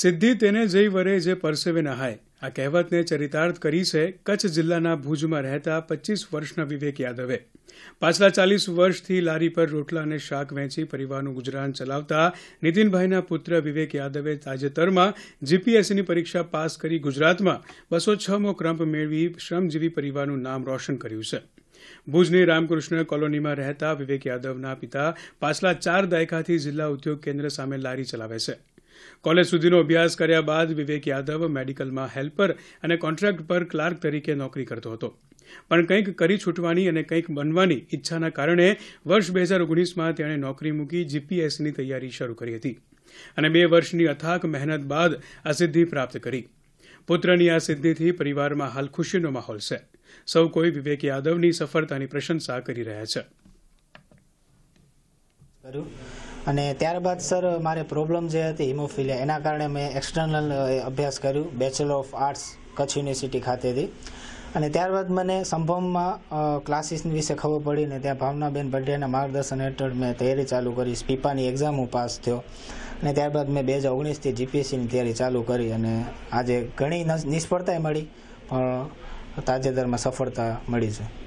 સિદ્ધિ તેને જઈ વરે જે પરસેવે નહાય આ કહેવતને ચરિતાર્થ કરી છે કચ્છ જિલ્લાના ભુજમાં રહેતા પચીસ વર્ષના વિવેક યાદવે પાછલા ચાલીસ વર્ષથી લારી પર રોટલા અને શાક વેચી પરિવારનું ગુજરાન ચલાવતા નીતિનભાઈના પુત્ર વિવેક યાદવે તાજેતરમાં જીપીએસસીની પરીક્ષા પાસ કરી ગુજરાતમાં બસો છમો ક્રમ મેળવી શ્રમજીવી પરિવારનું નામ રોશન કર્યું છે ભુજની રામકૃષ્ણ કોલોનીમાં રહેતા વિવેક યાદવના પિતા પાછલા ચાર દાયકાથી જિલ્લા ઉદ્યોગ કેન્દ્ર સામે લારી ચલાવે છે કોલેજ સુધીનો અભ્યાસ કર્યા બાદ વિવેક યાદવ મેડિકલમાં હેલ્પર અને કોન્ટ્રાક્ટ પર ક્લાર્ક તરીકે નોકરી કરતો હતો પણ કંઈક કરી છૂટવાની અને કંઈક બનવાની ઈચ્છાના કારણે વર્ષ બે હજાર ઓગણીસમાં તેણે નોકરી મૂકી જીપીએસની તૈયારી શરૂ કરી હતી અને બે વર્ષની અથાક મહેનત બાદ આ સિદ્ધિ પ્રાપ્ત કરી પુત્રની આ સિદ્ધિથી પરિવારમાં હાલ ખુશીનો માહોલ છે સૌ કોઈ વિવેક યાદવની સફળતાની પ્રશંસા કરી રહ્યા છે અને ત્યારબાદ સર મારે પ્રોબ્લેમ જે હતી હિમોફિલિયા એના કારણે મેં એક્સટર્નલ અભ્યાસ કર્યું bachelor of arts Kutch university ખાતેથી અને ત્યારબાદ મને સંભવમાં ક્લાસીસ વિશે ખબર પડી ને ત્યાં ભાવનાબેન ભટ્ટિયાના માર્ગદર્શન હેઠળ મેં તૈયારી ચાલુ કરી પીપાની એક્ઝામ હું પાસ થયો અને ત્યારબાદ મેં બે હજાર ઓગણીસથી જીપીએસસીની તૈયારી ચાલુ કરી અને આજે ઘણી નિષ્ફળતાએ મળી પણ તાજેતરમાં સફળતા મળી છે